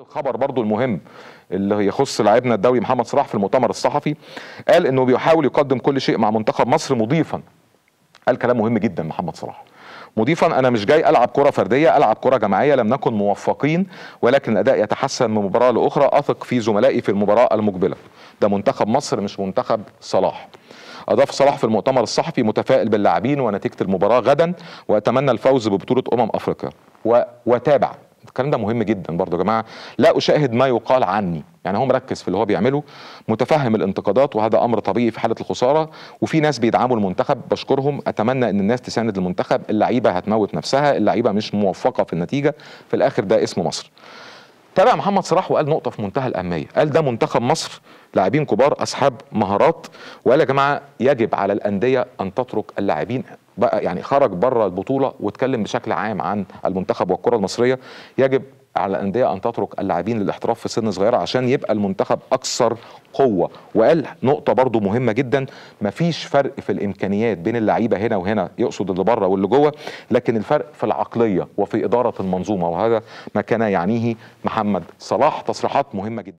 الخبر برضو المهم اللي يخص لاعبنا الدولي محمد صلاح في المؤتمر الصحفي قال انه بيحاول يقدم كل شيء مع منتخب مصر مضيفا قال كلام مهم جدا محمد صلاح مضيفا انا مش جاي العب كره فرديه العب كره جماعيه لم نكن موفقين ولكن الاداء يتحسن من مباراه لاخرى اثق في زملائي في المباراه المقبله ده منتخب مصر مش منتخب صلاح أضاف صلاح في المؤتمر الصحفي متفائل باللاعبين ونتيجة المباراة غدا وأتمنى الفوز ببطولة أمم أفريقيا وتابع الكلام ده مهم جدا برضه يا جماعه لا اشاهد ما يقال عني يعني هو مركز في اللي هو بيعمله متفهم الانتقادات وهذا امر طبيعي في حاله الخساره وفي ناس بيدعموا المنتخب بشكرهم اتمنى ان الناس تساند المنتخب اللعيبه هتموت نفسها اللعيبه مش موفقه في النتيجه في الاخر ده اسم مصر تابع محمد صلاح وقال نقطة في منتهى الأهمية، قال ده منتخب مصر لاعبين كبار أصحاب مهارات وقال يا جماعة يجب على الأندية أن تترك اللاعبين بقى يعني خرج بره البطوله واتكلم بشكل عام عن المنتخب والكره المصريه يجب على الانديه ان تترك اللاعبين للاحتراف في سن صغيره عشان يبقى المنتخب اكثر قوه وقال نقطه برضو مهمه جدا مفيش فرق في الامكانيات بين اللعيبه هنا وهنا يقصد اللي بره واللي جوه لكن الفرق في العقليه وفي اداره المنظومه وهذا ما كان يعنيه محمد صلاح تصريحات مهمه جدا